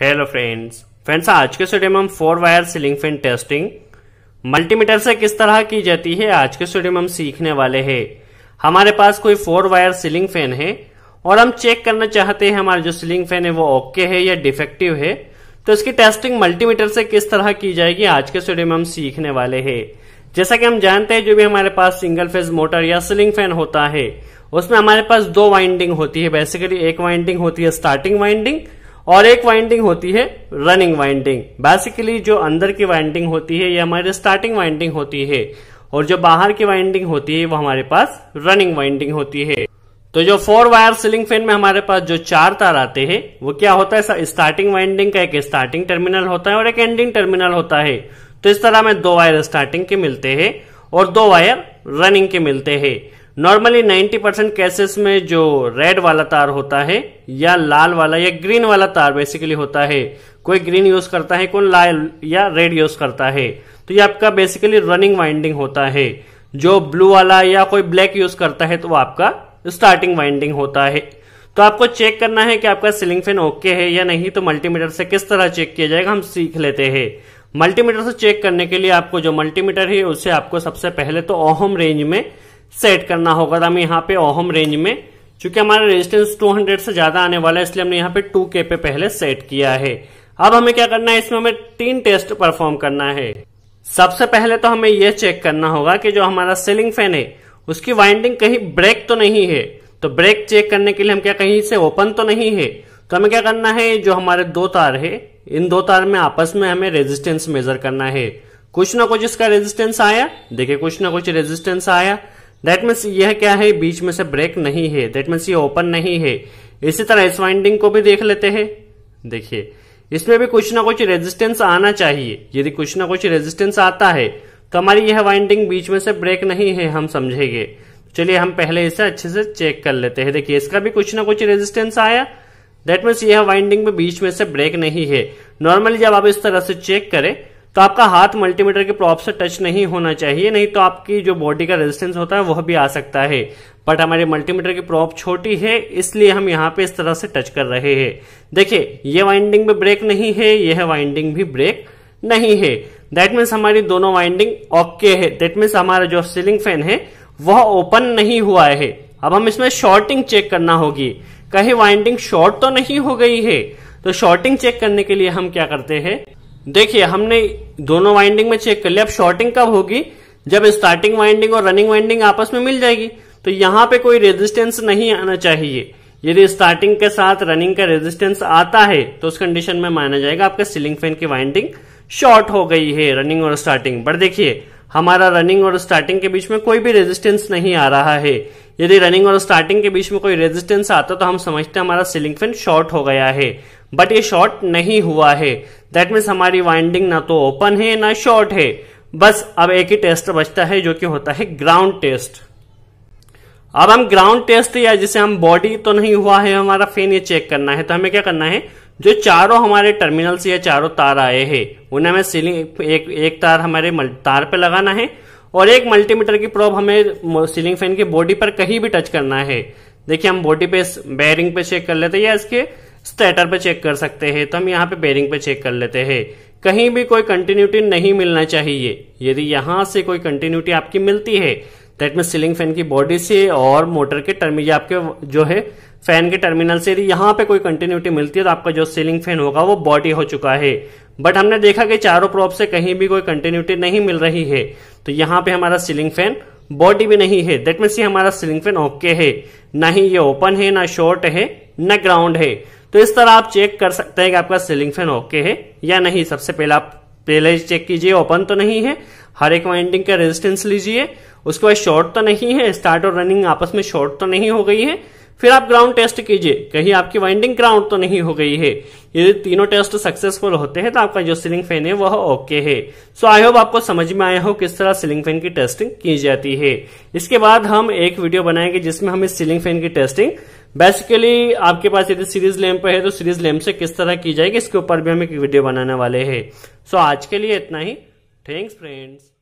hello friends friends आज के studio में हम four wire ceiling fan testing multimeter से किस तरह की जाती है आज के स्टूडियो में हम सीखने वाले हैं हमारे पास कोई फोर वायर सीलिंग फैन है और हम चेक करना चाहते हैं हमारा जो सीलिंग फैन है वो ओके है या डिफेक्टिव है तो इसकी टेस्टिंग मल्टीमीटर से किस तरह की जाएगी आज के स्टूडियो में हम सीखने वाले है जैसा कि हम जानते हैं जो भी हमारे पास सिंगल फेज मोटर या सीलिंग फैन होता है उसमें हमारे पास दो वाइंडिंग होती है बेसिकली एक वाइंडिंग होती है स्टार्टिंग वाइंडिंग और एक वाइंडिंग होती है रनिंग वाइंडिंग बेसिकली जो अंदर की वाइंडिंग होती है ये हमारे स्टार्टिंग वाइंडिंग होती है और जो बाहर की वाइंडिंग होती है वो हमारे पास रनिंग वाइंडिंग होती है तो जो फोर वायर सीलिंग फैन में हमारे पास जो चार तार आते हैं वो क्या होता है स्टार्टिंग वाइंडिंग का एक स्टार्टिंग टर्मिनल होता है और एक एंडिंग टर्मिनल होता है तो इस तरह में दो वायर स्टार्टिंग के मिलते हैं और दो वायर रनिंग के मिलते हैं नॉर्मली 90 परसेंट केसेस में जो रेड वाला तार होता है या लाल वाला या ग्रीन वाला तार बेसिकली होता है कोई ग्रीन यूज करता है कोई लाल या रेड यूज करता है तो ये आपका बेसिकली रनिंग वाइंडिंग होता है जो ब्लू वाला या कोई ब्लैक यूज करता है तो वो आपका स्टार्टिंग वाइंडिंग होता है तो आपको चेक करना है कि आपका सीलिंग फैन ओके है या नहीं तो मल्टीमीटर से किस तरह चेक किया जाएगा हम सीख लेते हैं मल्टीमीटर से चेक करने के लिए आपको जो मल्टीमीटर है उसे आपको सबसे पहले तो ओहम रेंज में सेट करना होगा तो हमें यहाँ पे ओहम रेंज में चूंकि हमारा रेजिस्टेंस 200 से ज्यादा आने वाला है इसलिए हमने यहाँ पे 2k पे पहले सेट किया है अब हमें क्या करना है इसमें हमें तीन टेस्ट परफॉर्म करना है सबसे पहले तो हमें यह चेक करना होगा कि जो हमारा सेलिंग फैन है उसकी वाइंडिंग कहीं ब्रेक तो नहीं है तो ब्रेक चेक करने के लिए हम क्या कहीं से ओपन तो नहीं है तो हमें क्या करना है जो हमारे दो तार है इन दो तार में आपस में हमें रेजिस्टेंस मेजर करना है कुछ ना कुछ इसका रेजिस्टेंस आया देखिए कुछ ना कुछ रेजिस्टेंस आया दैट मीन्स यह क्या है बीच में से ब्रेक नहीं है दैट मीन्स ये ओपन नहीं है इसी तरह इस वाइंडिंग को भी देख लेते हैं देखिए इसमें भी कुछ ना कुछ रेजिस्टेंस आना चाहिए यदि कुछ ना कुछ रेजिस्टेंस आता है तो हमारी यह वाइंडिंग बीच में से ब्रेक नहीं है हम समझेंगे चलिए हम पहले इसे अच्छे से चेक कर लेते हैं देखिए इसका भी कुछ ना कुछ रेजिस्टेंस आया दैट मीन्स यह वाइंडिंग में बीच में से ब्रेक नहीं है नॉर्मली जब आप इस तरह से चेक करें तो आपका हाथ मल्टीमीटर के प्रॉप से टच नहीं होना चाहिए नहीं तो आपकी जो बॉडी का रेजिस्टेंस होता है वह भी आ सकता है बट हमारे मल्टीमीटर की प्रॉप छोटी है इसलिए हम यहाँ पे इस तरह से टच कर रहे हैं देखिए ये वाइंडिंग भी ब्रेक नहीं है यह वाइंडिंग भी ब्रेक नहीं है दैट मीन्स हमारी दोनों वाइंडिंग ओके है दैट मीन्स हमारा जो सीलिंग फैन है वह ओपन नहीं हुआ है अब हम इसमें शॉर्टिंग चेक करना होगी कहीं वाइंडिंग शॉर्ट तो नहीं हो गई है तो शॉर्टिंग चेक करने के लिए हम क्या करते हैं देखिए हमने दोनों वाइंडिंग में चेक कर लिया अब शॉर्टिंग कब होगी जब स्टार्टिंग वाइंडिंग और रनिंग वाइंडिंग आपस में मिल जाएगी तो यहाँ पे कोई रेजिस्टेंस नहीं आना चाहिए यदि स्टार्टिंग के साथ रनिंग का रेजिस्टेंस आता है तो उस कंडीशन में माना जाएगा आपके सीलिंग फैन की वाइंडिंग शॉर्ट हो गई है रनिंग और स्टार्टिंग बट देखिए हमारा रनिंग और स्टार्टिंग के बीच में कोई भी रेजिस्टेंस नहीं आ रहा है यदि रनिंग और स्टार्टिंग के बीच में कोई रेजिस्टेंस आता तो हम समझते हैं हमारा सीलिंग फैन शॉर्ट हो गया है बट ये शॉर्ट नहीं हुआ है दैट मीन्स हमारी वाइंडिंग ना तो ओपन है ना शॉर्ट है बस अब एक ही टेस्ट बचता है जो कि होता है ग्राउंड टेस्ट अब हम ग्राउंड टेस्ट या जिसे हम बॉडी तो नहीं हुआ है हमारा फैन ये चेक करना है तो हमें क्या करना है जो चारों हमारे टर्मिनल से या चारों तार आए हैं उन्हें हमें सीलिंग एक एक तार हमारे तार पे लगाना है और एक मल्टीमीटर की प्रोब हमें सीलिंग फैन के बॉडी पर कहीं भी टच करना है देखिए हम बॉडी पे बैरिंग पे चेक कर लेते हैं या इसके स्टेटर पे चेक कर सकते हैं तो हम यहाँ पे बेरिंग पे चेक कर लेते हैं कहीं भी कोई कंटिन्यूटी नहीं मिलना चाहिए यदि यहाँ से कोई कंटिन्यूटी आपकी मिलती है दैट मीन सीलिंग फैन की बॉडी से और मोटर के टर्मिनल आपके जो है फैन के टर्मिनल से यदि यहाँ पे कोई कंटिन्यूटी मिलती है तो आपका जो सीलिंग फैन होगा वो बॉडी हो चुका है बट हमने देखा कि चारों प्रॉप से कहीं भी कोई कंटिन्यूटी नहीं मिल रही है तो यहाँ पे हमारा सीलिंग फैन बॉडी भी नहीं है दैट मीन ये हमारा सीलिंग फैन ओके है ना ही ये ओपन है ना शॉर्ट है ना ग्राउंड है तो इस तरह आप चेक कर सकते हैं कि आपका सीलिंग फैन ओके है या नहीं सबसे पहले आप पहले चेक कीजिए ओपन तो नहीं है हर एक वाइंडिंग का रेजिस्टेंस लीजिए उसके बाद शॉर्ट तो नहीं है स्टार्ट और रनिंग आपस में शॉर्ट तो नहीं हो गई है फिर आप ग्राउंड टेस्ट कीजिए कहीं आपकी वाइंडिंग ग्राउंड तो नहीं हो गई है यदि तीनों टेस्ट सक्सेसफुल होते हैं तो आपका जो सीलिंग फैन है वह ओके है सो आई होप आपको समझ में आया हो किस तरह सीलिंग फैन की टेस्टिंग की जाती है इसके बाद हम एक वीडियो बनाएंगे जिसमें हम इस सीलिंग फैन की टेस्टिंग बेसिकली आपके पास यदि सीरीज लैम्प है तो सीरीज लैम्प से किस तरह की जाएगी इसके ऊपर भी हम एक वीडियो बनाने वाले हैं सो so, आज के लिए इतना ही थैंक्स फ्रेंड्स